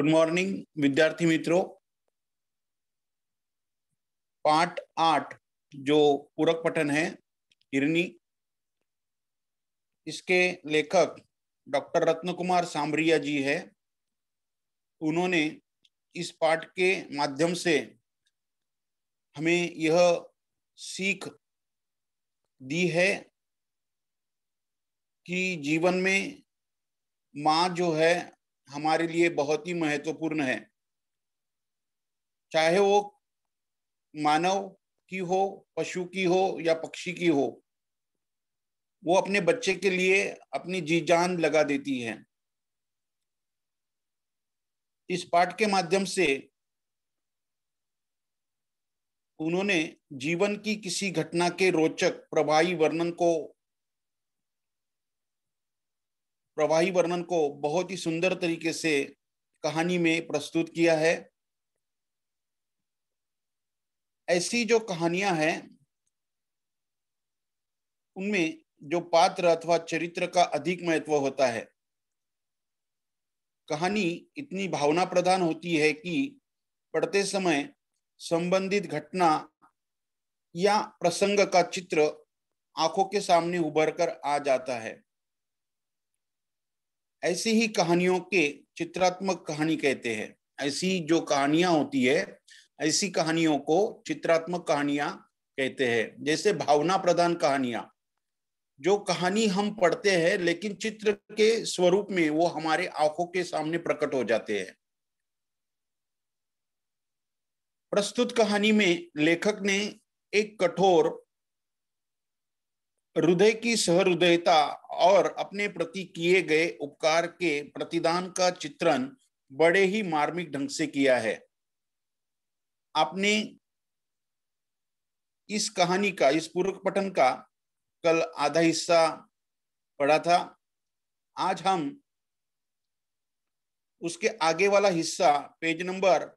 good morning विद्यार्थी मित्रों पाठ आठ जो पूरक पठन है हिरनी इसके लेखक डॉक्टर रत्न कुमार सामरिया जी है उन्होंने इस पाठ के माध्यम से हमें यह सीख दी है कि जीवन में माँ जो है हमारे लिए बहुत ही महत्वपूर्ण है चाहे वो मानव की हो पशु की हो या पक्षी की हो वो अपने बच्चे के लिए अपनी जी जान लगा देती है इस पाठ के माध्यम से उन्होंने जीवन की किसी घटना के रोचक प्रभावी वर्णन को प्रवाही वर्णन को बहुत ही सुंदर तरीके से कहानी में प्रस्तुत किया है ऐसी जो कहानियां हैं उनमें जो पात्र अथवा चरित्र का अधिक महत्व होता है कहानी इतनी भावना प्रधान होती है कि पढ़ते समय संबंधित घटना या प्रसंग का चित्र आंखों के सामने उभर कर आ जाता है ऐसी ही कहानियों के चित्रात्मक कहानी कहते हैं ऐसी जो कहानियां होती है ऐसी कहानियों को चित्रात्मक कहानियां कहते हैं जैसे भावना प्रधान कहानियां जो कहानी हम पढ़ते हैं लेकिन चित्र के स्वरूप में वो हमारे आंखों के सामने प्रकट हो जाते हैं प्रस्तुत कहानी में लेखक ने एक कठोर हृदय की सहृदयता और अपने प्रति किए गए उपकार के प्रतिदान का चित्रण बड़े ही मार्मिक ढंग से किया है आपने इस कहानी का इस पूर्व पठन का कल आधा हिस्सा पढ़ा था आज हम उसके आगे वाला हिस्सा पेज नंबर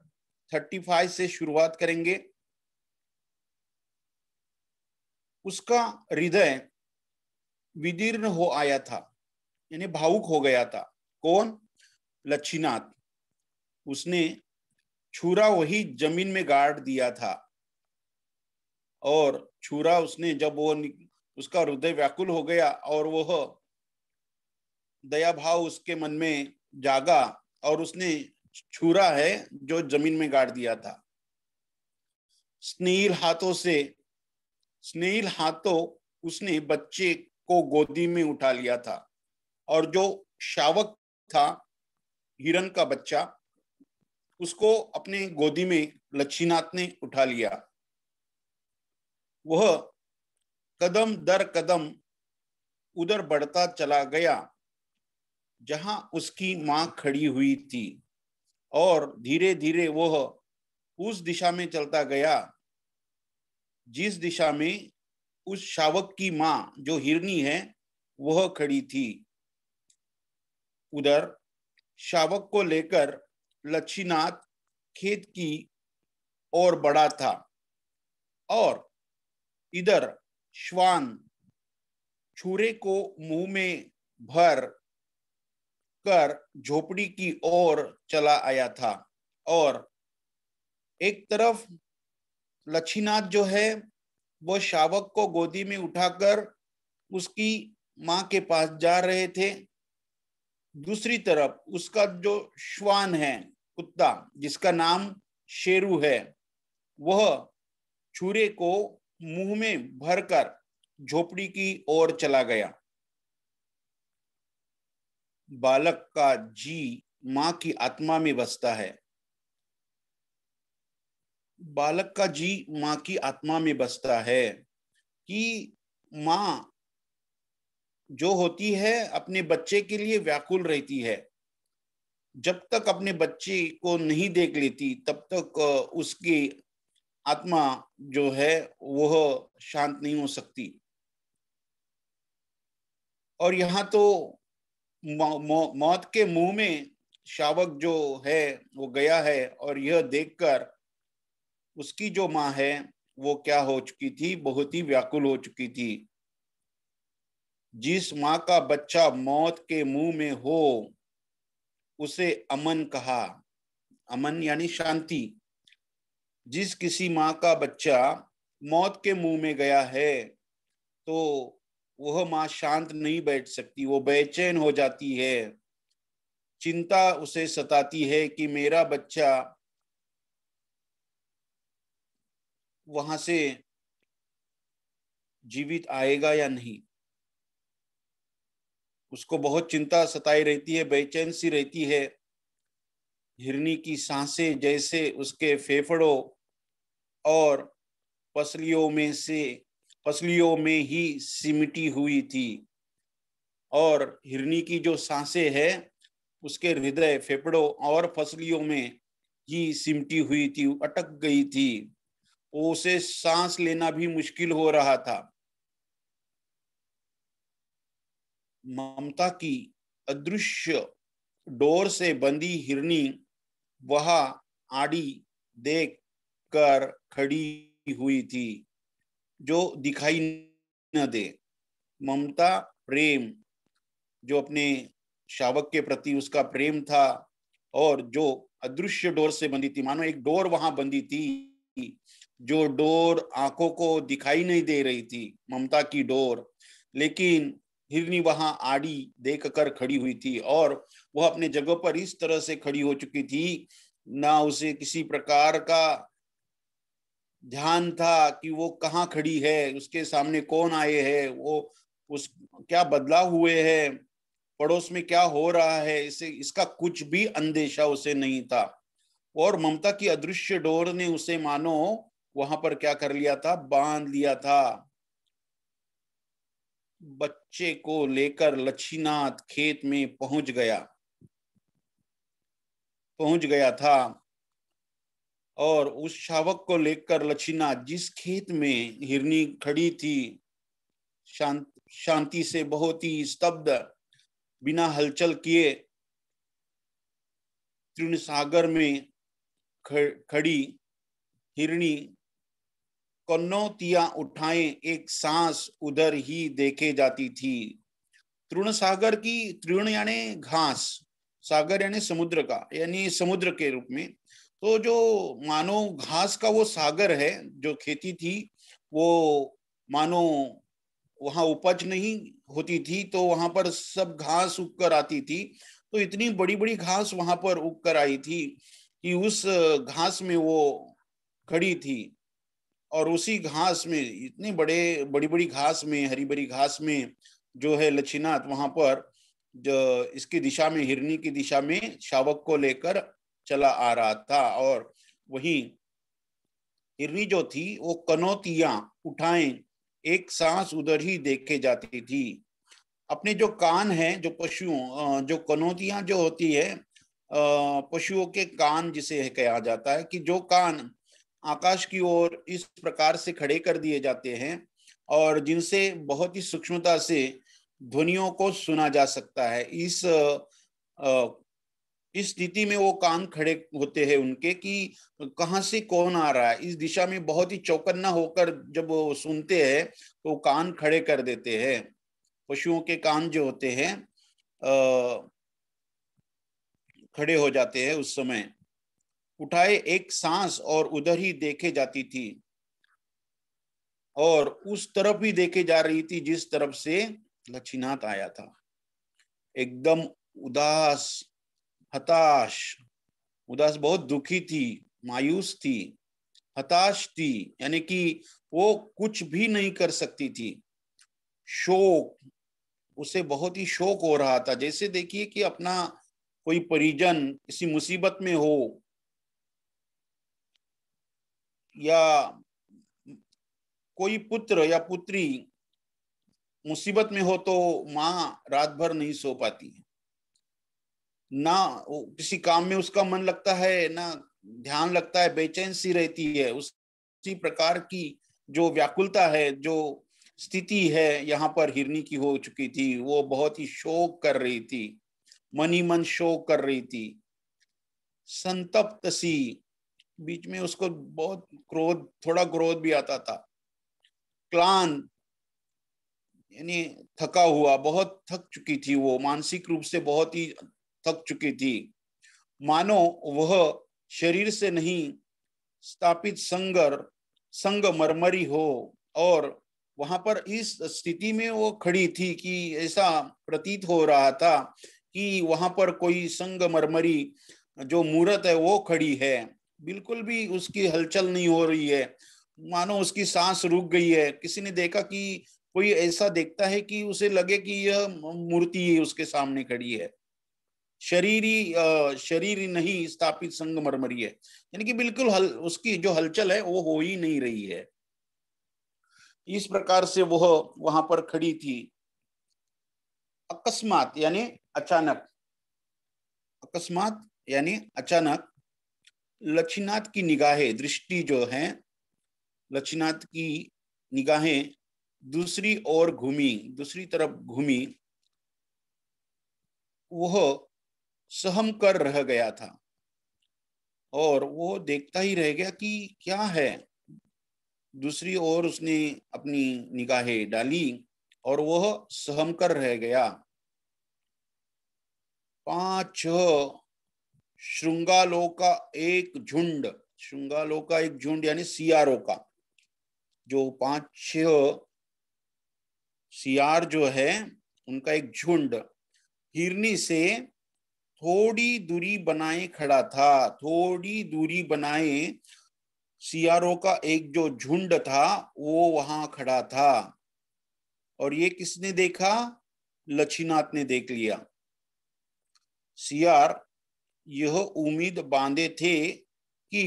35 से शुरुआत करेंगे उसका हृदय विदीर्ण हो आया था यानी भावुक हो गया था कौन लक्षीनाथ उसने छुरा वही जमीन में गाड़ दिया था और छुरा उसने जब वो उसका हृदय व्याकुल हो गया और वह दया भाव उसके मन में जागा और उसने छुरा है जो जमीन में गाड़ दिया था स्नेहिल हाथों से स्नेहिल हाथों उसने बच्चे को गोदी में उठा लिया था और जो शावक था हिरन का बच्चा उसको अपने गोदी में लक्ष्मीनाथ ने उठा लिया वह कदम दर कदम उधर बढ़ता चला गया जहां उसकी मां खड़ी हुई थी और धीरे धीरे वह उस दिशा में चलता गया जिस दिशा में उस शावक की माँ जो हिरनी है वह खड़ी थी उधर शावक को लेकर लक्ष्मीनाथ खेत की ओर बड़ा था और इधर श्वान छुरे को मुंह में भर कर झोपड़ी की ओर चला आया था और एक तरफ लक्ष्मीनाथ जो है वो शावक को गोदी में उठाकर उसकी माँ के पास जा रहे थे दूसरी तरफ उसका जो श्वान है कुत्ता जिसका नाम शेरू है वह छुरे को मुंह में भरकर झोपड़ी की ओर चला गया बालक का जी मां की आत्मा में बसता है बालक का जी माँ की आत्मा में बसता है कि माँ जो होती है अपने बच्चे के लिए व्याकुल रहती है जब तक अपने बच्चे को नहीं देख लेती तब तक उसकी आत्मा जो है वह शांत नहीं हो सकती और यहाँ तो मौत के मुंह में शावक जो है वो गया है और यह देखकर उसकी जो माँ है वो क्या हो चुकी थी बहुत ही व्याकुल हो चुकी थी जिस माँ का बच्चा मौत के मुंह में हो उसे अमन कहा अमन यानी शांति जिस किसी माँ का बच्चा मौत के मुंह में गया है तो वह माँ शांत नहीं बैठ सकती वो बेचैन हो जाती है चिंता उसे सताती है कि मेरा बच्चा वहां से जीवित आएगा या नहीं उसको बहुत चिंता सताई रहती है बेचैन सी रहती है हिरनी की सांसें जैसे उसके फेफड़ों और पसलियों में से पसलियों में ही सिमटी हुई थी और हिरनी की जो सांसें है उसके हृदय फेफड़ों और फसलियों में ही सिमटी हुई थी अटक गई थी उसे सांस लेना भी मुश्किल हो रहा था ममता की अदृश्य डोर से बंदी हिरनी वह आड़ी देख कर खड़ी हुई थी जो दिखाई न दे ममता प्रेम जो अपने शावक के प्रति उसका प्रेम था और जो अदृश्य डोर से बंदी थी मानो एक डोर वहां बंदी थी जो डोर आंखों को दिखाई नहीं दे रही थी ममता की डोर लेकिन हिरनी वहां आड़ी देख कर खड़ी हुई थी और वह अपने जगह पर इस तरह से खड़ी हो चुकी थी ना उसे किसी प्रकार का ध्यान था कि वो कहाँ खड़ी है उसके सामने कौन आए हैं वो उस क्या बदलाव हुए हैं पड़ोस में क्या हो रहा है इसे इसका कुछ भी अंदेशा उसे नहीं था और ममता की अदृश्य डोर ने उसे मानो वहां पर क्या कर लिया था बांध लिया था बच्चे को लेकर लक्षीनाथ खेत में पहुंच गया पहुंच गया था और उस शावक को लेकर लक्षीनाथ जिस खेत में हिरनी खड़ी थी शांत शांति से बहुत ही स्तब्ध बिना हलचल किए तृण सागर में खड़ी हिरणी कन्नौतियां उठाए एक सांस उधर ही देखे जाती थी तृण सागर की तृण यानी घास सागर यानी समुद्र का यानी समुद्र के रूप में तो जो मानो घास का वो सागर है जो खेती थी वो मानो वहां उपज नहीं होती थी तो वहां पर सब घास उग कर आती थी तो इतनी बड़ी बड़ी घास वहां पर उग कर आई थी कि उस घास में वो खड़ी थी और उसी घास में इतनी बड़े बड़ी बड़ी घास में हरी भरी घास में जो है लक्ष्मीनाथ वहां पर जो इसकी दिशा में हिरनी की दिशा में शावक को लेकर चला आ रहा था और वही हिरनी जो थी वो कनौतियां उठाए एक सांस उधर ही देखे जाती थी अपने जो कान है जो पशुओं जो कनौतियां जो होती है पशुओं के कान जिसे कहा जाता है कि जो कान आकाश की ओर इस प्रकार से खड़े कर दिए जाते हैं और जिनसे बहुत ही सूक्ष्मता से ध्वनियों को सुना जा सकता है इस इस स्थिति में वो कान खड़े होते हैं उनके कि कहाँ से कौन आ रहा है इस दिशा में बहुत ही चौकन्ना होकर जब वो सुनते हैं तो कान खड़े कर देते हैं पशुओं के कान जो होते हैं खड़े हो जाते हैं उस समय उठाए एक सांस और उधर ही देखे जाती थी और उस तरफ ही देखे जा रही थी जिस तरफ से लक्ष्मीनाथ आया था एकदम उदास हताश उदास बहुत दुखी थी मायूस थी हताश थी यानी कि वो कुछ भी नहीं कर सकती थी शोक उसे बहुत ही शोक हो रहा था जैसे देखिए कि अपना कोई परिजन किसी मुसीबत में हो या कोई पुत्र या पुत्री मुसीबत में हो तो माँ रात भर नहीं सो पाती है ना किसी काम में उसका मन लगता है ना ध्यान लगता है बेचैन सी रहती है उसी प्रकार की जो व्याकुलता है जो स्थिति है यहाँ पर हिरनी की हो चुकी थी वो बहुत ही शोक कर रही थी मनी मन शोक कर रही थी संतप्त सी बीच में उसको बहुत क्रोध थोड़ा क्रोध भी आता था क्लान यानी थका हुआ बहुत थक चुकी थी वो मानसिक रूप से बहुत ही थक चुकी थी मानो वह शरीर से नहीं स्थापित संगर संग मरमरी हो और वहां पर इस स्थिति में वो खड़ी थी कि ऐसा प्रतीत हो रहा था कि वहां पर कोई संग मरमरी जो मूर्त है वो खड़ी है बिल्कुल भी उसकी हलचल नहीं हो रही है मानो उसकी सांस रुक गई है किसी ने देखा कि कोई ऐसा देखता है कि उसे लगे कि यह मूर्ति उसके सामने खड़ी है शरीरी शरीर नहीं स्थापित संगमरमरी है यानी कि बिल्कुल हल उसकी जो हलचल है वो हो ही नहीं रही है इस प्रकार से वह वहां पर खड़ी थी अकस्मात यानी अचानक अकस्मात यानी अचानक लक्षीनाथ की निगाहें दृष्टि जो है लक्षीनाथ की निगाहें दूसरी ओर घूमी दूसरी तरफ घूमी वह सहम कर रह गया था और वो देखता ही रह गया कि क्या है दूसरी ओर उसने अपनी निगाहें डाली और वह सहम कर रह गया पांच श्रृंगालो का एक झुंड श्रृंगालो का एक झुंड यानी सियारो का जो पांच छ सियार जो है उनका एक झुंड हिरनी से थोड़ी दूरी बनाए खड़ा था थोड़ी दूरी बनाए सियारों का एक जो झुंड था वो वहां खड़ा था और ये किसने देखा लक्षीनाथ ने देख लिया सियार यह उम्मीद बांधे थे कि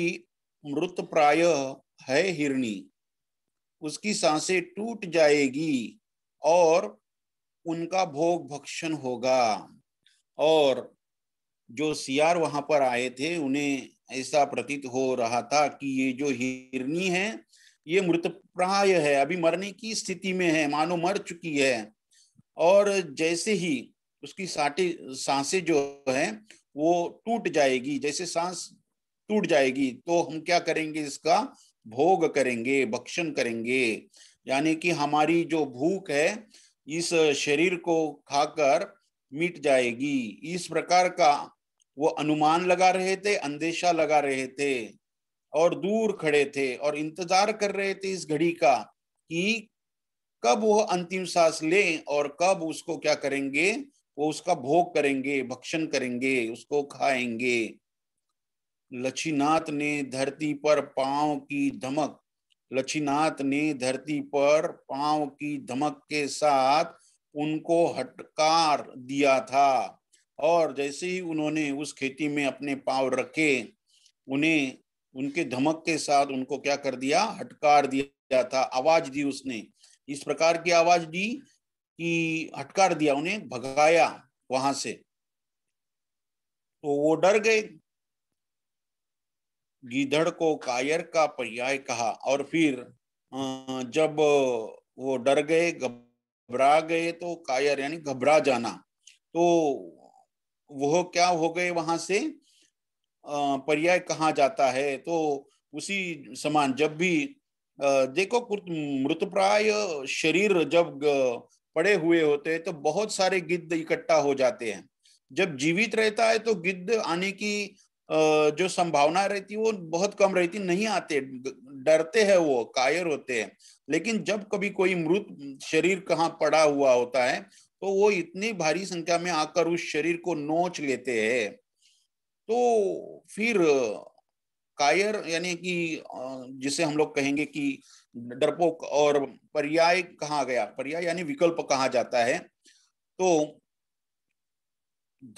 मृत प्राय है हिरणी उसकी सांसें टूट जाएगी और उनका भोग भक्षण होगा और जो सियार वहां पर आए थे उन्हें ऐसा प्रतीत हो रहा था कि ये जो हिरनी है ये मृत प्राय है अभी मरने की स्थिति में है मानो मर चुकी है और जैसे ही उसकी साटे सांसें जो है वो टूट जाएगी जैसे सांस टूट जाएगी तो हम क्या करेंगे इसका भोग करेंगे भक्षण करेंगे यानी कि हमारी जो भूख है इस शरीर को खाकर मिट जाएगी इस प्रकार का वो अनुमान लगा रहे थे अंदेशा लगा रहे थे और दूर खड़े थे और इंतजार कर रहे थे इस घड़ी का कि कब वह अंतिम सांस लें और कब उसको क्या करेंगे वो उसका भोग करेंगे भक्षण करेंगे उसको खाएंगे लक्षीनाथ ने धरती पर पांव की धमक लक्षीनाथ ने धरती पर पांव की धमक के साथ उनको हटकार दिया था और जैसे ही उन्होंने उस खेती में अपने पांव रखे उन्हें उनके धमक के साथ उनको क्या कर दिया हटकार दिया था आवाज दी उसने इस प्रकार की आवाज दी कि हटकार दिया उन्हें भगाया वहां से तो वो डर गए गिधड़ को कायर का पर्याय कहा और फिर जब वो डर गए घबरा गए तो कायर यानी घबरा जाना तो वह क्या हो गए वहां से पर्याय कहा जाता है तो उसी समान जब भी देखो मृतप्राय शरीर जब पड़े हुए होते हैं तो बहुत सारे गिद्ध इकट्ठा हो जाते हैं जब जीवित रहता है तो गिद्ध आने की जो संभावना रहती वो बहुत कम रहती नहीं आते डरते हैं वो कायर होते हैं लेकिन जब कभी कोई मृत शरीर कहाँ पड़ा हुआ होता है तो वो इतनी भारी संख्या में आकर उस शरीर को नोच लेते हैं तो फिर कायर यानी कि जिसे हम लोग कहेंगे कि डरपोक और पर्याय कहा गया पर्याय यानी विकल्प कहा जाता है तो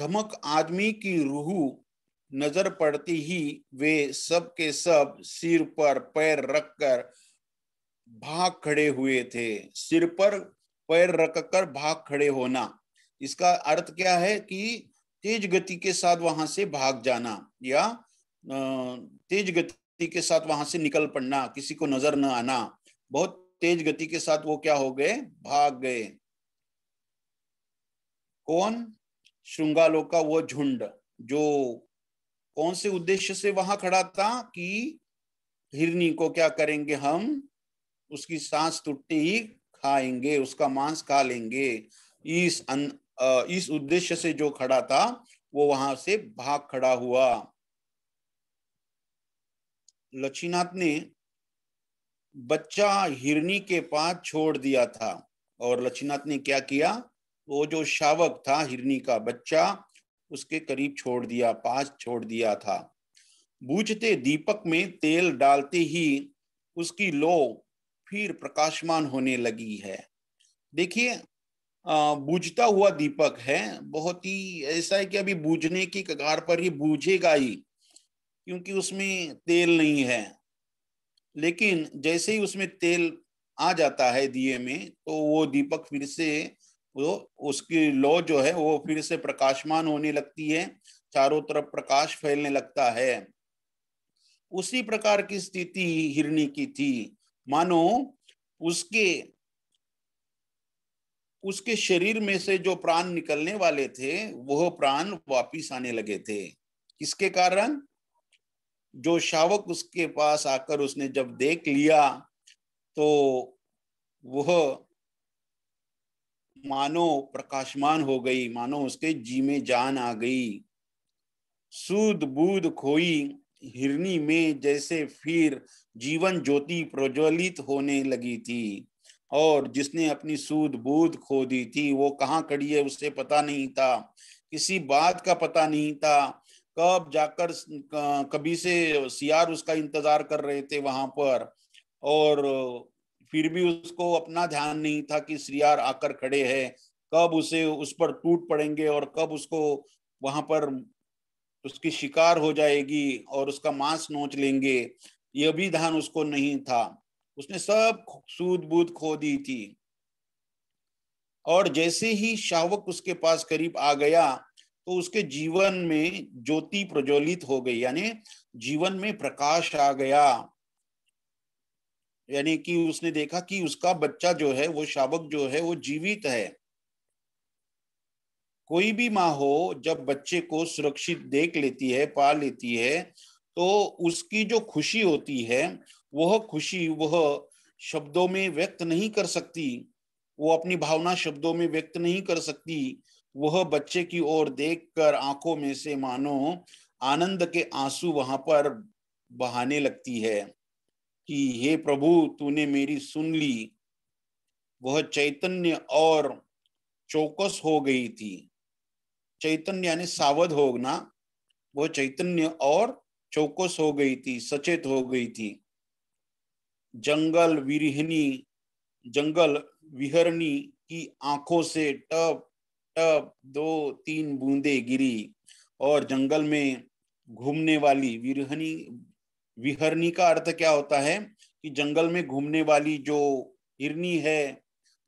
धमक आदमी की रूह नजर पड़ती ही वे सब के सब सिर पर पैर रखकर भाग खड़े हुए थे सिर पर पैर रखकर भाग खड़े होना इसका अर्थ क्या है कि तेज गति के साथ वहां से भाग जाना या तेज गति गति के साथ वहां से निकल पड़ना किसी को नजर न आना बहुत तेज गति के साथ वो क्या हो गए भाग गए कौन श्रृंगालो का वो झुंड जो कौन से उद्देश्य से वहां खड़ा था कि हिरनी को क्या करेंगे हम उसकी सांस टूटते ही खाएंगे उसका मांस खा लेंगे इस अन, इस उद्देश्य से जो खड़ा था वो वहां से भाग खड़ा हुआ लक्षीनाथ ने बच्चा हिरनी के पास छोड़ दिया था और लक्षीनाथ ने क्या किया वो जो शावक था हिरनी का बच्चा उसके करीब छोड़ दिया पास छोड़ दिया था बूझते दीपक में तेल डालते ही उसकी लो फिर प्रकाशमान होने लगी है देखिए बूझता हुआ दीपक है बहुत ही ऐसा है कि अभी बूझने की कगार पर ही बूझेगा ही क्योंकि उसमें तेल नहीं है लेकिन जैसे ही उसमें तेल आ जाता है दिए में तो वो दीपक फिर से वो उसकी लो जो है वो फिर से प्रकाशमान होने लगती है चारों तरफ प्रकाश फैलने लगता है उसी प्रकार की स्थिति हिरणी की थी मानो उसके उसके शरीर में से जो प्राण निकलने वाले थे वह प्राण वापिस आने लगे थे किसके कारण जो शावक उसके पास आकर उसने जब देख लिया तो वह मानो प्रकाशमान हो गई मानो उसके जी में जान आ गई सूद बूद खोई हिरनी में जैसे फिर जीवन ज्योति प्रज्वलित होने लगी थी और जिसने अपनी सूद बूद खो दी थी वो कहाँ खड़ी है उसे पता नहीं था किसी बात का पता नहीं था कब जाकर कभी से सियार उसका इंतजार कर रहे थे वहां पर और फिर भी उसको अपना ध्यान नहीं था कि सियार आकर खड़े हैं कब उसे उस पर टूट पड़ेंगे और कब उसको वहां पर उसकी शिकार हो जाएगी और उसका मांस नोच लेंगे यह भी ध्यान उसको नहीं था उसने सब सूद बूद खो दी थी और जैसे ही शावक उसके पास करीब आ गया तो उसके जीवन में ज्योति प्रज्वलित हो गई यानी जीवन में प्रकाश आ गया यानी कि उसने देखा कि उसका बच्चा जो है वो शावक जो है वो जीवित है कोई भी माँ हो जब बच्चे को सुरक्षित देख लेती है पा लेती है तो उसकी जो खुशी होती है वह खुशी वह शब्दों में व्यक्त नहीं कर सकती वो अपनी भावना शब्दों में व्यक्त नहीं कर सकती वह बच्चे की ओर देखकर आंखों में से मानो आनंद के आंसू वहां पर बहाने लगती है कि हे प्रभु तूने मेरी सुन ली वह चैतन्य और चौकस हो गई थी चैतन्य यानी सावध होना वह चैतन्य और चौकस हो गई थी सचेत हो गई थी जंगल विरहनी जंगल विहरणी की आंखों से टप दो तीन बूंदे गिरी और जंगल में घूमने वाली विरहनी विहरनी का अर्थ क्या होता है कि जंगल में घूमने वाली जो हिरनी है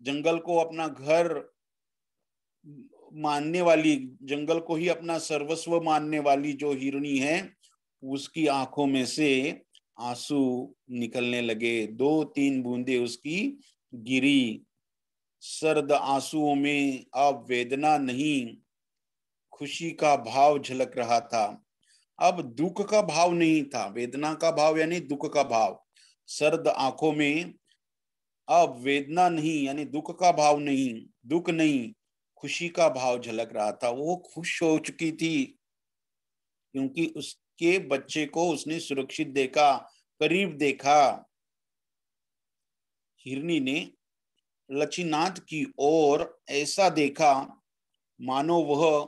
जंगल को अपना घर मानने वाली जंगल को ही अपना सर्वस्व मानने वाली जो हिरणी है उसकी आंखों में से आंसू निकलने लगे दो तीन बूंदे उसकी गिरी सर्द आंसुओं में अब वेदना नहीं खुशी का भाव झलक रहा था अब दुख का भाव नहीं था वेदना का भाव यानी दुख का भाव सर्द आंखों में अब वेदना नहीं यानी दुख का भाव नहीं दुख नहीं खुशी का भाव झलक रहा था वो खुश हो चुकी थी क्योंकि उसके बच्चे को उसने सुरक्षित देखा करीब देखा हिरनी ने लक्षीनाथ की ओर ऐसा देखा मानो वह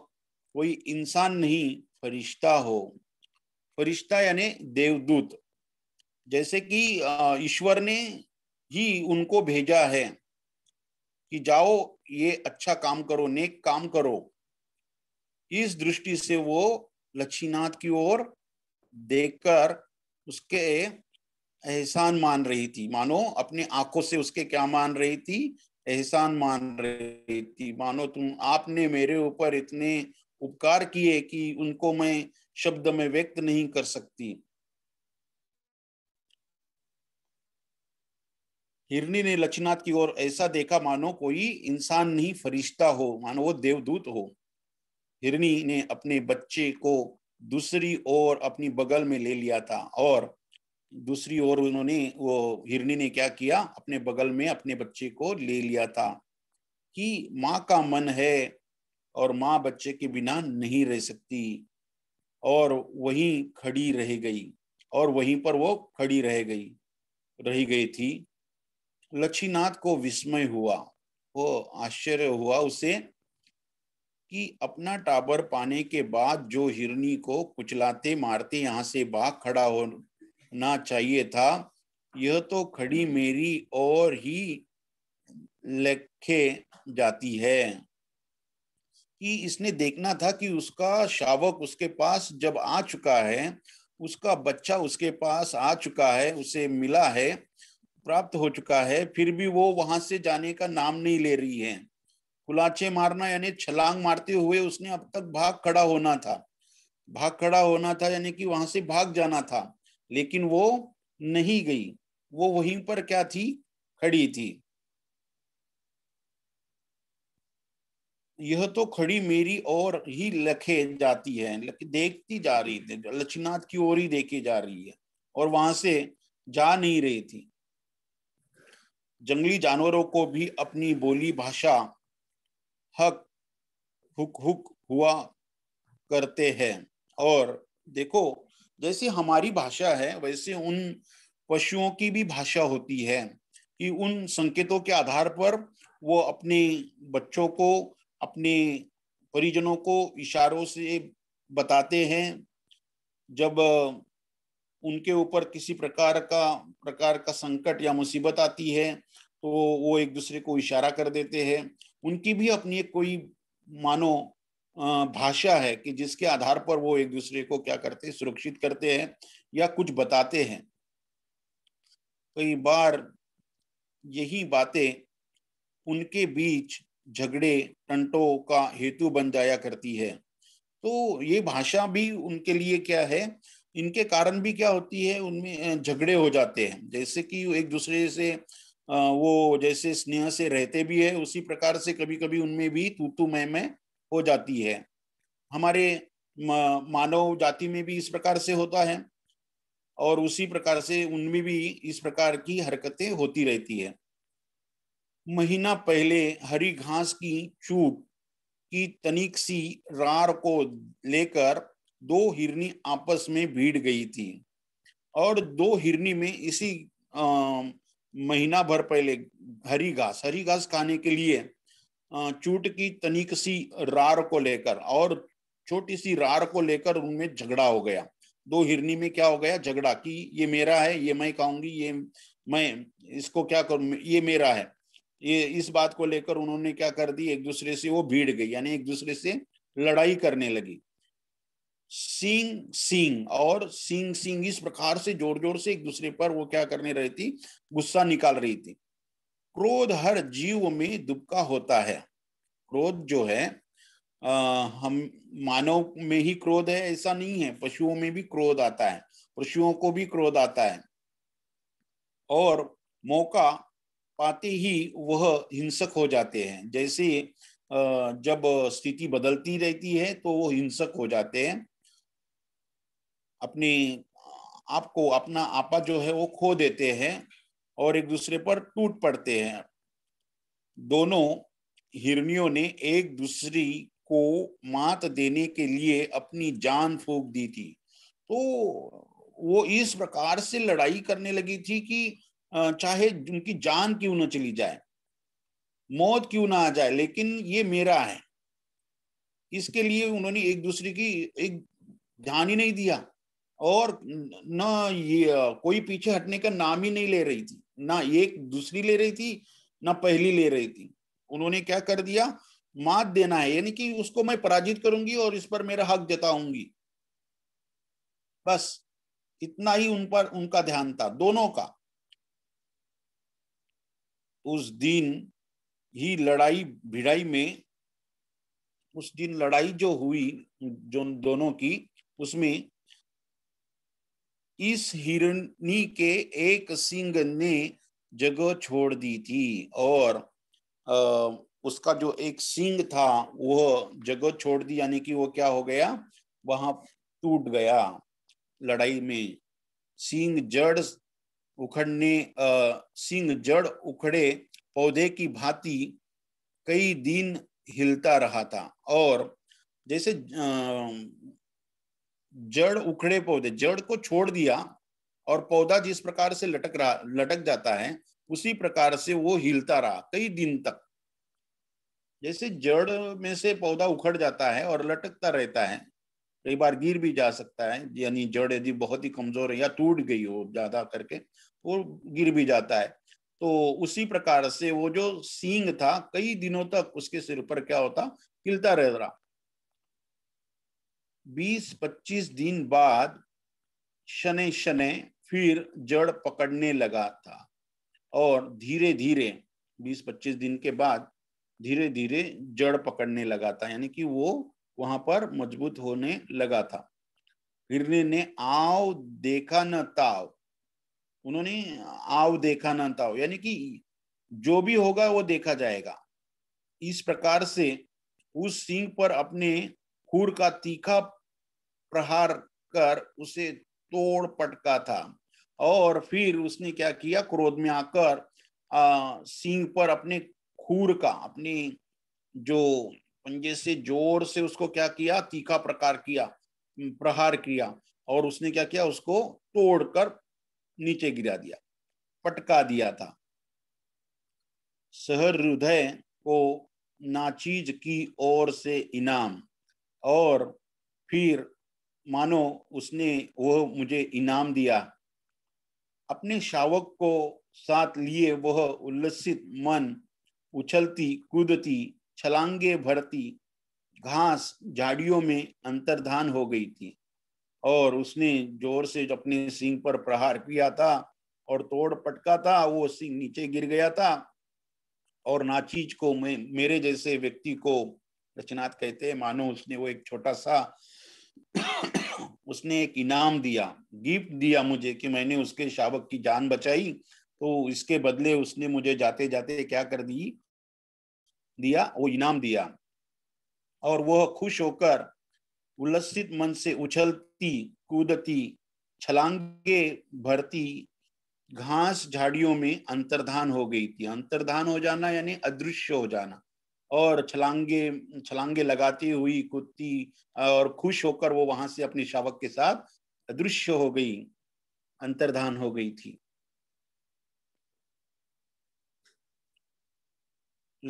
कोई इंसान नहीं फरिश्ता हो फरिश्ता यानी देवदूत जैसे कि ईश्वर ने ही उनको भेजा है कि जाओ ये अच्छा काम करो नेक काम करो इस दृष्टि से वो लक्ष्मीनाथ की ओर देखकर उसके एहसान मान रही थी मानो अपनी आंखों से उसके क्या मान रही थी एहसान मान रही थी मानो तुम आपने मेरे ऊपर इतने उपकार किए कि उनको मैं शब्द में व्यक्त नहीं कर सकती हिरनी ने लक्षनाथ की ओर ऐसा देखा मानो कोई इंसान नहीं फरिश्ता हो मानो वो देवदूत हो हिरनी ने अपने बच्चे को दूसरी ओर अपनी बगल में ले लिया था और दूसरी ओर उन्होंने वो हिरनी ने क्या किया अपने बगल में अपने बच्चे को ले लिया था कि माँ का मन है और माँ बच्चे के बिना नहीं रह सकती और वहीं खड़ी रह गई और वहीं पर वो खड़ी रह गई रही गई थी लक्ष्मीनाथ को विस्मय हुआ वो आश्चर्य हुआ उसे कि अपना टाबर पाने के बाद जो हिरनी को कुचलाते मारते यहाँ से बाघ खड़ा हो ना चाहिए था यह तो खड़ी मेरी और ही लिखे जाती है कि इसने देखना था कि उसका शावक उसके पास जब आ चुका है उसका बच्चा उसके पास आ चुका है उसे मिला है प्राप्त हो चुका है फिर भी वो वहां से जाने का नाम नहीं ले रही है कुलाचे मारना यानी छलांग मारते हुए उसने अब तक भाग खड़ा होना था भाग खड़ा होना था यानी कि वहां से भाग जाना था लेकिन वो नहीं गई वो वहीं पर क्या थी खड़ी थी यह तो खड़ी मेरी और ही लखे जाती है देखती जा रही थी लक्ष्मीनाथ की ओर ही देखी जा रही है और वहां से जा नहीं रही थी जंगली जानवरों को भी अपनी बोली भाषा हक हुक हुक हुआ करते हैं और देखो जैसे हमारी भाषा है वैसे उन पशुओं की भी भाषा होती है कि उन संकेतों के आधार पर वो अपने बच्चों को अपने परिजनों को इशारों से बताते हैं जब उनके ऊपर किसी प्रकार का प्रकार का संकट या मुसीबत आती है तो वो एक दूसरे को इशारा कर देते हैं उनकी भी अपनी कोई मानो भाषा है कि जिसके आधार पर वो एक दूसरे को क्या करते हैं सुरक्षित करते हैं या कुछ बताते हैं कई बार यही बातें उनके बीच झगड़े टंटों का हेतु बन जाया करती है तो ये भाषा भी उनके लिए क्या है इनके कारण भी क्या होती है उनमें झगड़े हो जाते हैं जैसे कि एक दूसरे से वो जैसे स्नेह से रहते भी है उसी प्रकार से कभी कभी उनमें भी तू तू मैं मैं हो जाती है हमारे मानव जाति में भी इस प्रकार से होता है और उसी प्रकार से उनमें भी इस प्रकार की हरकतें होती रहती है महीना पहले हरी घास की चूट की तनिक सी रार को लेकर दो हिरनी आपस में भीड़ गई थी और दो हिरनी में इसी आ, महीना भर पहले हरी घास हरी घास खाने के लिए चूट की तनिक सी रार को लेकर और छोटी सी रार को लेकर उनमें झगड़ा हो गया दो हिरनी में क्या हो गया झगड़ा कि ये मेरा है ये मैं कहूंगी ये मैं इसको क्या करूं ये मेरा है ये इस बात को लेकर उन्होंने क्या कर दी एक दूसरे से वो भीड़ गई यानी एक दूसरे से लड़ाई करने लगी सिंह सिंह और सिंह सिंह इस प्रकार से जोर जोर से एक दूसरे पर वो क्या करने रही थी गुस्सा निकाल रही थी क्रोध हर जीव में दुबका होता है क्रोध जो है आ, हम मानव में ही क्रोध है ऐसा नहीं है पशुओं में भी क्रोध आता है पशुओं को भी क्रोध आता है और मौका पाते ही वह हिंसक हो जाते हैं जैसे जब स्थिति बदलती रहती है तो वो हिंसक हो जाते हैं अपने आपको अपना आपा जो है वो खो देते हैं और एक दूसरे पर टूट पड़ते हैं दोनों हिरनियों ने एक दूसरी को मात देने के लिए अपनी जान फूक दी थी तो वो इस प्रकार से लड़ाई करने लगी थी कि चाहे उनकी जान क्यों ना चली जाए मौत क्यों ना आ जाए लेकिन ये मेरा है इसके लिए उन्होंने एक दूसरे की एक ध्यान ही नहीं दिया और न ये कोई पीछे हटने का नाम ही नहीं ले रही थी ना एक दूसरी ले रही थी ना पहली ले रही थी उन्होंने क्या कर दिया मात देना है यानी कि उसको मैं पराजित करूंगी और इस पर मेरा हक जताऊंगी बस इतना ही उन पर उनका ध्यान था दोनों का उस दिन ही लड़ाई भिड़ाई में उस दिन लड़ाई जो हुई जो दोनों की उसमें इस हिरणी के एक सिंह ने जगह छोड़ दी थी और उसका जो एक सिंह था वह जगह छोड़ दी यानी कि वो क्या हो गया वहां टूट गया लड़ाई में सिंह जड़ उखड़ने सिंह जड़ उखड़े पौधे की भांति कई दिन हिलता रहा था और जैसे जड़ उखड़े पौधे जड़ को छोड़ दिया और पौधा जिस प्रकार से लटक रहा लटक जाता है उसी प्रकार से वो हिलता रहा कई दिन तक जैसे जड़ में से पौधा उखड़ जाता है और लटकता रहता है कई बार गिर भी जा सकता है यानी जड़ यदि बहुत ही कमजोर है या टूट गई हो ज्यादा करके वो गिर भी जाता है तो उसी प्रकार से वो जो सींग था कई दिनों तक उसके सिर पर क्या होता हिलता रह रहा 20-25 दिन बाद शने शने फिर जड़ पकड़ने लगा था और धीरे धीरे 20-25 दिन के बाद धीरे धीरे जड़ पकड़ने लगा था यानी कि वो वहां पर मजबूत होने लगा था हिरने ने आव देखा न ताव उन्होंने आव देखा न ताव यानी कि जो भी होगा वो देखा जाएगा इस प्रकार से उस सिंह पर अपने खूर का तीखा प्रहार कर उसे तोड़ पटका था और फिर उसने क्या किया क्रोध में आकर सिंह पर अपने खूर का अपने जो पंजे से जोर से उसको क्या किया तीखा प्रकार किया प्रहार किया और उसने क्या किया उसको तोड़कर नीचे गिरा दिया पटका दिया था सहर हृदय को नाचीज की ओर से इनाम और फिर मानो उसने वह मुझे इनाम दिया अपने शावक को साथ लिए वह उल्लसित मन उछलती कूदती छलांगे भरती घास झाड़ियों में अंतर्धान हो गई थी और उसने जोर से जो अपने सिंह पर प्रहार किया था और तोड़ पटका था वो सिंह नीचे गिर गया था और नाचीज को मैं मेरे जैसे व्यक्ति को रचनाथ कहते हैं मानो उसने वो एक छोटा सा उसने एक इनाम दिया गिफ्ट दिया मुझे कि मैंने उसके शावक की जान बचाई तो इसके बदले उसने मुझे जाते जाते क्या कर दी दिया वो इनाम दिया और वह खुश होकर उल्लसित मन से उछलती कूदती छलांगे भरती घास झाड़ियों में अंतर्धान हो गई थी अंतर्धान हो जाना यानी अदृश्य हो जाना और छलांगे छलांगे लगाती हुई कुत्ती और खुश होकर वो वहां से अपनी शावक के साथ अदृश्य हो गई अंतर्धान हो गई थी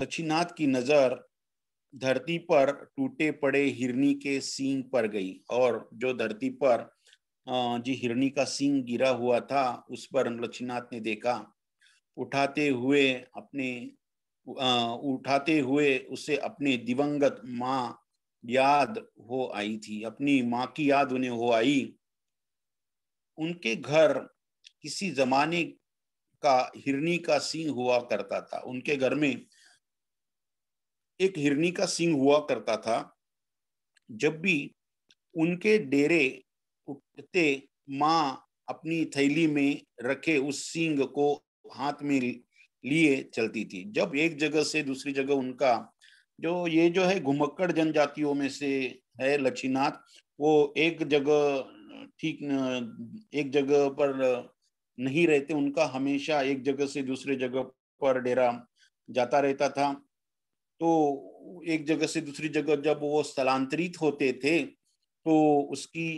लक्षीनाथ की नजर धरती पर टूटे पड़े हिरनी के सींग पर गई और जो धरती पर जी हिरनी का सींग गिरा हुआ था उस पर लक्ष्मीनाथ ने देखा उठाते हुए अपने उठाते हुए उसे अपनी दिवंगत माँ याद हो आई थी अपनी माँ की याद उन्हें हो आई उनके घर किसी जमाने का हिरनी का सिंह हुआ करता था उनके घर में एक हिरनी का सिंह हुआ करता था जब भी उनके डेरे उठते माँ अपनी थैली में रखे उस सिंह को हाथ में लिए चलती थी जब एक जगह से दूसरी जगह उनका जो ये जो है घुमक्कड़ जनजातियों में से है लक्षीनाथ वो एक जगह ठीक एक जगह पर नहीं रहते उनका हमेशा एक जगह से दूसरे जगह पर डेरा जाता रहता था तो एक जगह से दूसरी जगह जब वो स्थलांतरित होते थे तो उसकी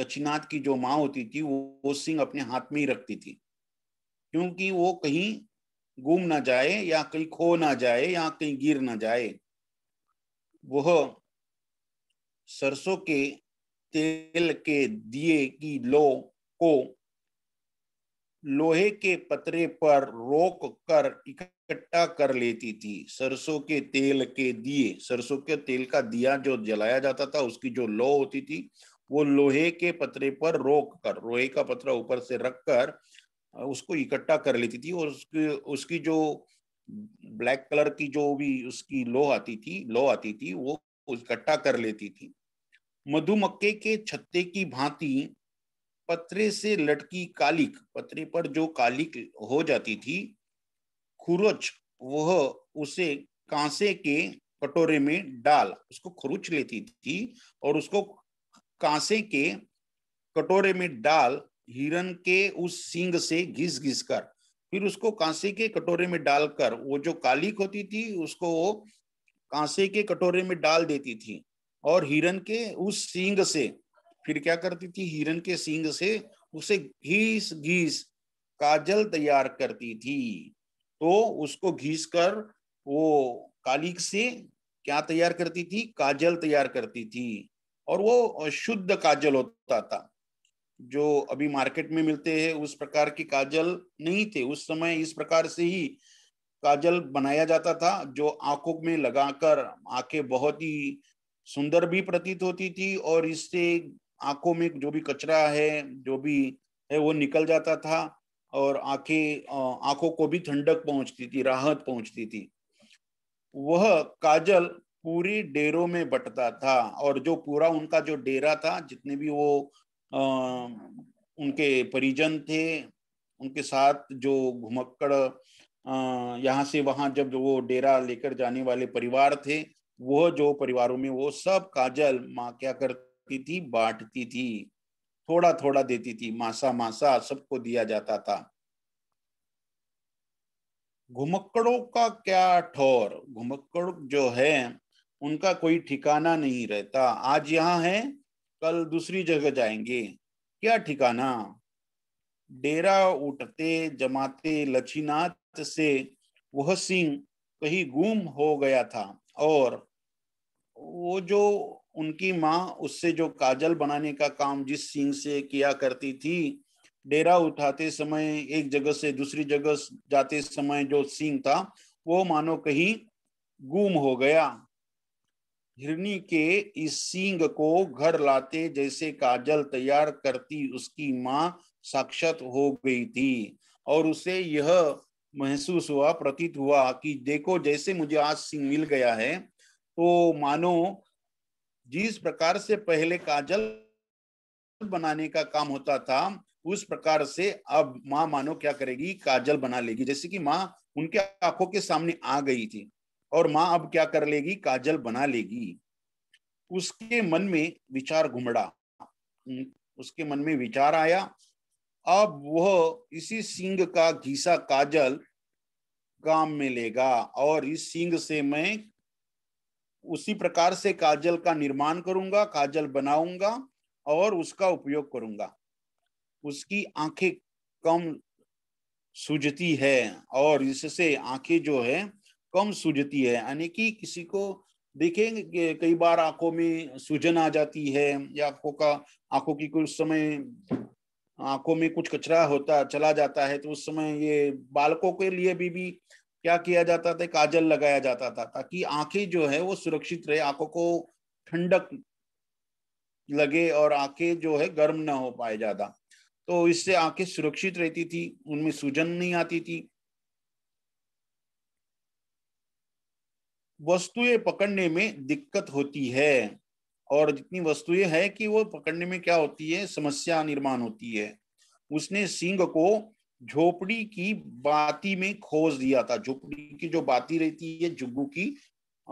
लक्षीनाथ की जो माँ होती थी वो, वो सिंह अपने हाथ में ही रखती थी क्योंकि वो कहीं घूम ना जाए या कहीं खो ना जाए या कहीं गिर ना जाए वह सरसों के तेल के दिए की लो को लोहे के पतरे पर रोक कर इकट्ठा कर लेती थी सरसों के तेल के दिए सरसों के तेल का दिया जो जलाया जाता था उसकी जो लो होती थी वो लोहे के पतरे पर रोक कर लोहे का पतरा ऊपर से रख कर उसको इकट्ठा कर लेती थी और उसकी उसकी जो ब्लैक कलर की जो भी उसकी लो आती थी लो आती थी वो इकट्ठा कर लेती थी मधुमक्के के छत्ते की भांति पत्रे से लटकी कालिक पत्रे पर जो कालिक हो जाती थी खुरच वह उसे कांसे के कटोरे में डाल उसको खुरुच लेती थी और उसको कांसे के कटोरे में डाल हिरन के उस सींग से घिस घिस कर फिर उसको कांसे के कटोरे में डालकर वो जो कालिक होती थी उसको वो कांसे के कटोरे में डाल देती थी और हिरन के उस सींग से फिर क्या करती थी हिरन के सींग से उसे घीस घीस काजल तैयार करती थी तो उसको घीस कर वो कालिक से क्या तैयार करती थी काजल तैयार करती थी और वो शुद्ध काजल होता था जो अभी मार्केट में मिलते हैं उस प्रकार के काजल नहीं थे उस समय इस प्रकार से ही काजल बनाया जाता था जो आंखों में लगाकर आंखें बहुत ही सुंदर भी प्रतीत होती थी और इससे आंखों में जो भी कचरा है जो भी है वो निकल जाता था और आंखें आंखों को भी ठंडक पहुंचती थी राहत पहुंचती थी वह काजल पूरी डेरों में बटता था और जो पूरा उनका जो डेरा था जितने भी वो उनके परिजन थे उनके साथ जो घुमक्कड़ यहाँ से वहां जब वो डेरा लेकर जाने वाले परिवार थे वो जो परिवारों में वो सब काजल माँ क्या करती थी बांटती थी थोड़ा थोड़ा देती थी मासा मासा सबको दिया जाता था घुमक्कड़ों का क्या ठोर घुमक्कड़ जो है उनका कोई ठिकाना नहीं रहता आज यहाँ है कल दूसरी जगह जाएंगे क्या ठिकाना डेरा उठते जमाते लक्षीनाथ से वह सिंह कहीं गुम हो गया था और वो जो उनकी माँ उससे जो काजल बनाने का काम जिस सिंह से किया करती थी डेरा उठाते समय एक जगह से दूसरी जगह जाते समय जो सिंह था वो मानो कहीं गुम हो गया हिरनी के इस सींग को घर लाते जैसे काजल तैयार करती उसकी माँ साक्षात हो गई थी और उसे यह महसूस हुआ प्रतीत हुआ कि देखो जैसे मुझे आज सिंह मिल गया है तो मानो जिस प्रकार से पहले काजल बनाने का काम होता था उस प्रकार से अब माँ मानो क्या करेगी काजल बना लेगी जैसे कि माँ उनके आंखों के सामने आ गई थी और माँ अब क्या कर लेगी काजल बना लेगी उसके मन में विचार घुमड़ा उसके मन में विचार आया अब वह इसी सिंह का घीसा काजल काम में लेगा और इस सिंह से मैं उसी प्रकार से काजल का निर्माण करूंगा काजल बनाऊंगा और उसका उपयोग करूंगा उसकी आंखें कम सूझती है और इससे आंखें जो है कम सूझती है यानी कि किसी को देखेंगे कई बार आंखों में सूजन आ जाती है या आंखों का आंखों की कुछ समय आंखों में कुछ कचरा होता चला जाता है तो उस समय ये बालकों के लिए भी भी क्या किया जाता था काजल लगाया जाता था ताकि आंखें जो है वो सुरक्षित रहे आंखों को ठंडक लगे और आंखें जो है गर्म ना हो पाए ज्यादा तो इससे आंखें सुरक्षित रहती थी उनमें सूजन नहीं आती थी वस्तुएं पकड़ने में दिक्कत होती है और जितनी वस्तुएं है कि वो पकड़ने में क्या होती है समस्या निर्माण होती है उसने सिंह को झोपड़ी की बाती में खोज दिया था झोपड़ी की जो बाती रहती है जुगू की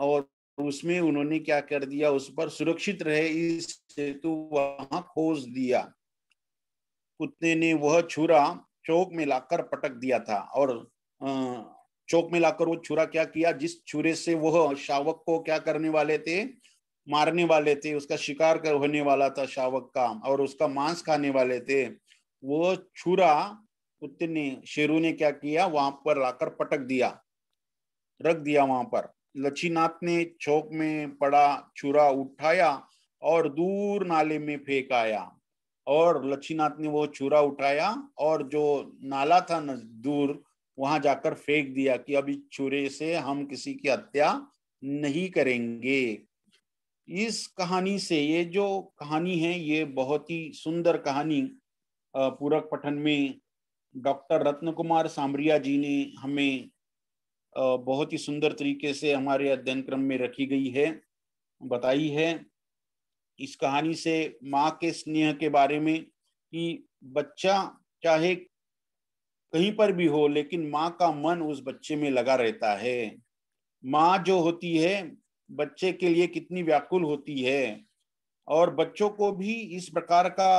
और उसमें उन्होंने क्या कर दिया उस पर सुरक्षित रहे इस हेतु वहां खोज दिया कुत्ते ने वह छुरा चौक में लाकर पटक दिया था और चौक में लाकर वो छुरा क्या किया जिस छुरे से वह शावक को क्या करने वाले थे मारने वाले थे उसका शिकार कर होने वाला था शावक का और उसका मांस खाने वाले थे वो छुरा कुत्ते ने शेरू ने क्या किया वहां पर लाकर पटक दिया रख दिया वहां पर लच्छीनाथ ने चौक में पड़ा छुरा उठाया और दूर नाले में फेंक आया और लक्षीनाथ ने वो छुरा उठाया और जो नाला था न दूर वहां जाकर फेंक दिया कि अभी छुरे से हम किसी की हत्या नहीं करेंगे इस कहानी से ये जो कहानी है ये बहुत ही सुंदर कहानी पूरक पठन में डॉक्टर रत्न कुमार सामरिया जी ने हमें बहुत ही सुंदर तरीके से हमारे अध्ययन क्रम में रखी गई है बताई है इस कहानी से माँ के स्नेह के बारे में कि बच्चा चाहे कहीं पर भी हो लेकिन माँ का मन उस बच्चे में लगा रहता है माँ जो होती है बच्चे के लिए कितनी व्याकुल होती है और बच्चों को भी इस प्रकार का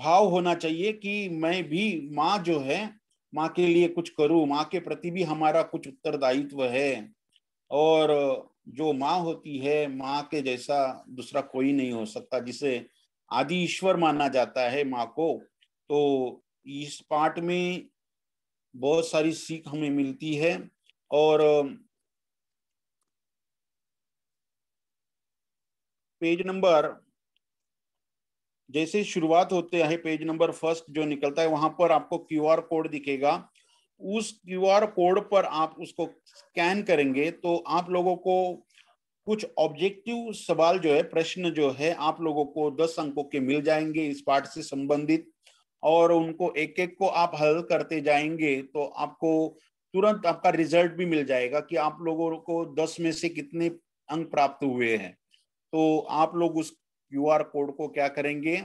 भाव होना चाहिए कि मैं भी माँ जो है माँ के लिए कुछ करूँ माँ के प्रति भी हमारा कुछ उत्तरदायित्व है और जो माँ होती है माँ के जैसा दूसरा कोई नहीं हो सकता जिसे आदि ईश्वर माना जाता है माँ को तो इस पार्ट में बहुत सारी सीख हमें मिलती है और पेज नंबर जैसे शुरुआत होते हैं पेज नंबर फर्स्ट जो निकलता है वहां पर आपको क्यू आर कोड दिखेगा उस क्यू आर कोड पर आप उसको स्कैन करेंगे तो आप लोगों को कुछ ऑब्जेक्टिव सवाल जो है प्रश्न जो है आप लोगों को दस अंकों के मिल जाएंगे इस पाठ से संबंधित और उनको एक एक को आप हल करते जाएंगे तो आपको तुरंत आपका रिजल्ट भी मिल जाएगा कि आप लोगों को दस में से कितने अंक प्राप्त हुए हैं तो आप लोग उस क्यू आर कोड को क्या करेंगे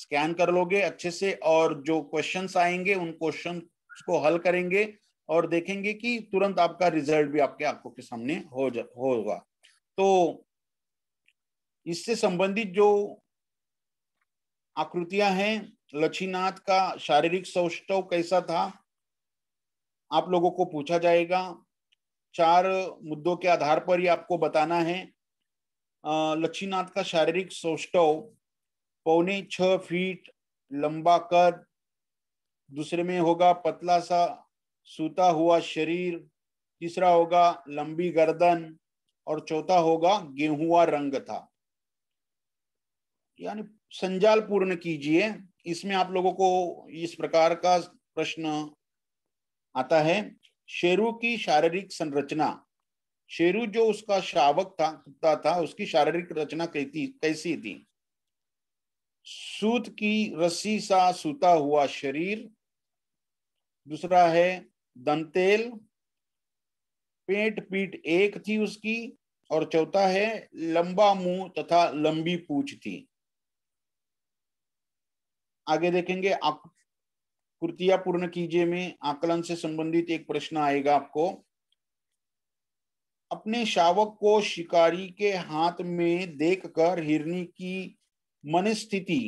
स्कैन कर लोगे अच्छे से और जो क्वेश्चन आएंगे उन क्वेश्चन को हल करेंगे और देखेंगे कि तुरंत आपका रिजल्ट भी आपके आंखों के सामने हो जा होगा तो इससे संबंधित जो आकृतियां हैं लक्षीनाथ का शारीरिक सौष्ठव कैसा था आप लोगों को पूछा जाएगा चार मुद्दों के आधार पर ही आपको बताना है लक्ष्मीनाथ का शारीरिक सौष्ठव पौने छ फीट लंबा कद दूसरे में होगा पतला सा सूता हुआ शरीर तीसरा होगा लंबी गर्दन और चौथा होगा गेहुआ रंग था यानी संजाल पूर्ण कीजिए इसमें आप लोगों को इस प्रकार का प्रश्न आता है शेरू की शारीरिक संरचना शेरू जो उसका शावक था कुत्ता था उसकी शारीरिक रचना कैसी कैसी थी सूत की रस्सी सा सूता हुआ शरीर दूसरा है दंतेल पेट पीठ एक थी उसकी और चौथा है लंबा मुंह तथा लंबी पूछ थी आगे देखेंगे आप कृतिया पूर्ण कीजिए में आकलन से संबंधित एक प्रश्न आएगा आपको अपने शावक को शिकारी के हाथ में देखकर हिरनी की मन स्थिति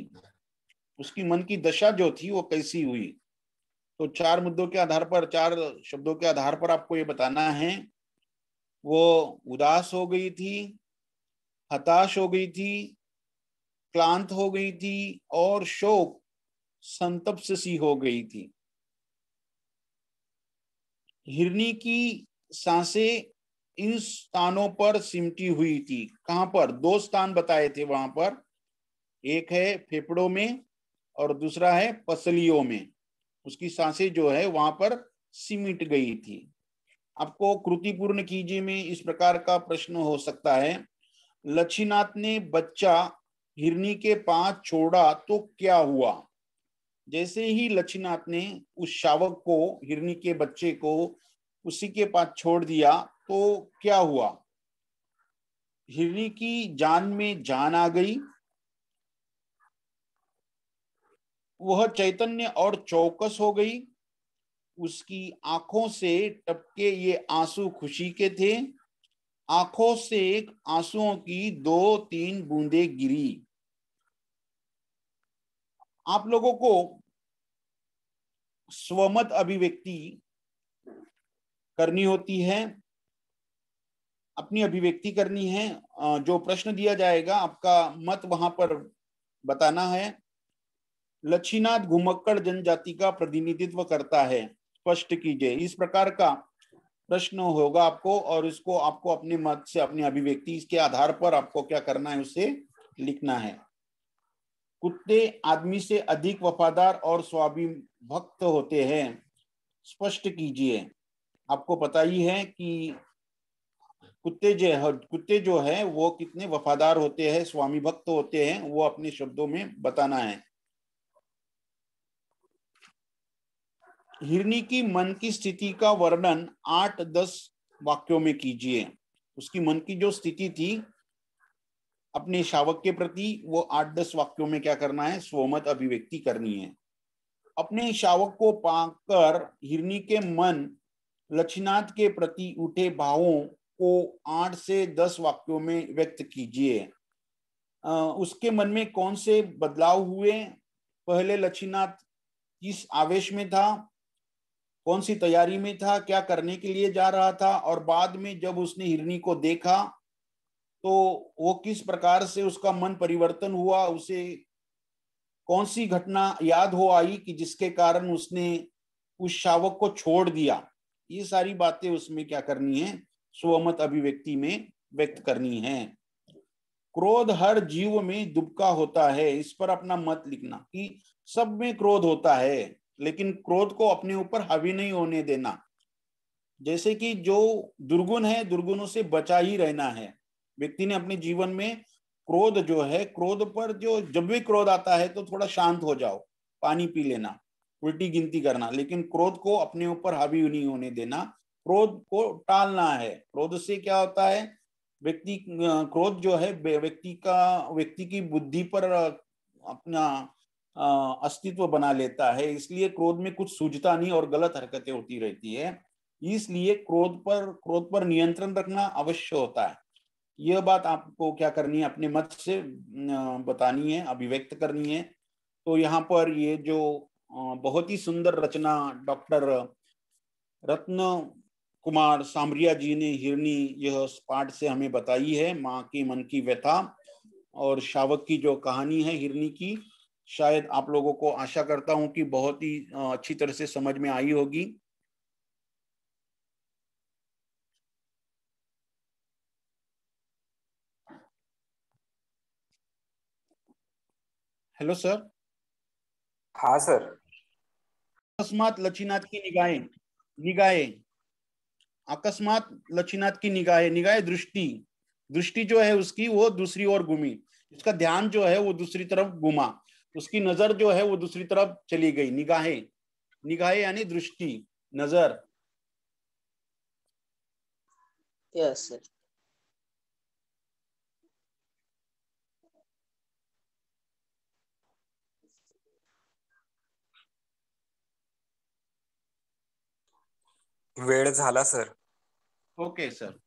उसकी मन की दशा जो थी वो कैसी हुई तो चार मुद्दों के आधार पर चार शब्दों के आधार पर आपको ये बताना है वो उदास हो गई थी हताश हो गई थी क्लांत हो गई थी और शोक संतप्त सी हो गई थी हिरनी की सांसें इन स्थानों पर सिमटी हुई थी कहां पर दो स्थान बताए थे वहां पर एक है फेफड़ों में और दूसरा है पसलियों में उसकी सांसें जो है वहां पर सिमट गई थी आपको कृतिपूर्ण कीजिए में इस प्रकार का प्रश्न हो सकता है लक्ष्मीनाथ ने बच्चा हिरनी के पास छोड़ा तो क्या हुआ जैसे ही लक्ष्मीनाथ ने उस शावक को हिरणी के बच्चे को उसी के पास छोड़ दिया तो क्या हुआ हिरणी की जान में जान आ गई वह चैतन्य और चौकस हो गई उसकी आंखों से टपके ये आंसू खुशी के थे आंखों से एक आंसुओं की दो तीन बूंदे गिरी आप लोगों को स्वमत अभिव्यक्ति करनी होती है अपनी अभिव्यक्ति करनी है जो प्रश्न दिया जाएगा आपका मत वहां पर बताना है लक्षीनाथ घुमक्कड़ जनजाति का प्रतिनिधित्व करता है स्पष्ट कीजिए इस प्रकार का प्रश्न होगा आपको और इसको आपको अपने मत से अपनी अभिव्यक्ति के आधार पर आपको क्या करना है उसे लिखना है कुत्ते आदमी से अधिक वफादार और स्वाभिभक्त होते हैं स्पष्ट कीजिए आपको पता ही है कि कुत्ते जो कुत्ते जो है वो कितने वफादार होते हैं स्वामी भक्त होते हैं वो अपने शब्दों में बताना है हिरनी की मन की स्थिति का वर्णन आठ दस वाक्यों में कीजिए उसकी मन की जो स्थिति थी अपने शावक के प्रति वो आठ दस वाक्यों में क्या करना है स्वमत अभिव्यक्ति करनी है अपने शावक को पाकर हिरनी के मन लक्षनाथ के प्रति उठे भावों को आठ से दस वाक्यों में व्यक्त कीजिए उसके मन में कौन से बदलाव हुए पहले लक्षीनाथ किस आवेश में था कौन सी तैयारी में था क्या करने के लिए जा रहा था और बाद में जब उसने हिरणी को देखा तो वो किस प्रकार से उसका मन परिवर्तन हुआ उसे कौन सी घटना याद हो आई कि जिसके कारण उसने उस शावक को छोड़ दिया ये सारी बातें उसमें क्या करनी है स्वमत अभिव्यक्ति में व्यक्त करनी है क्रोध हर जीव में दुबका होता है इस पर अपना मत लिखना कि सब में क्रोध होता है लेकिन क्रोध को अपने ऊपर हावी नहीं होने देना जैसे कि जो दुर्गुण है दुर्गुणों से बचा ही रहना है व्यक्ति ने अपने जीवन में क्रोध जो है क्रोध पर जो जब भी क्रोध आता है तो थोड़ा शांत हो जाओ पानी पी लेना उल्टी गिनती करना लेकिन क्रोध को अपने ऊपर हावी नहीं होने देना क्रोध को टालना है क्रोध से क्या होता है व्यक्ति क्रोध जो है व्यक्ति का व्यक्ति की बुद्धि पर अपना अस्तित्व बना लेता है इसलिए क्रोध में कुछ सूझता नहीं और गलत हरकतें होती रहती है इसलिए क्रोध पर क्रोध पर नियंत्रण रखना अवश्य होता है यह बात आपको क्या करनी है अपने मत से बतानी है अभिव्यक्त करनी है तो यहाँ पर ये जो बहुत ही सुंदर रचना डॉक्टर रत्न कुमार सामरिया जी ने हिरनी यह पाठ से हमें बताई है माँ की मन की व्यथा और शावक की जो कहानी है हिरनी की शायद आप लोगों को आशा करता हूँ कि बहुत ही अच्छी तरह से समझ में आई होगी हेलो सर हाँ सर अकस्मात लचीनाथ की निगाहें निगाहें अकस्मात लचीनाथ की निगाहें निगाहें दृष्टि दृष्टि जो है उसकी वो दूसरी ओर घूमी उसका ध्यान जो है वो दूसरी तरफ घुमा उसकी नजर जो है वो दूसरी तरफ चली गई निगाहें निगाहें यानी दृष्टि नजर यस yes, सर वेळ झाला सर ओके सर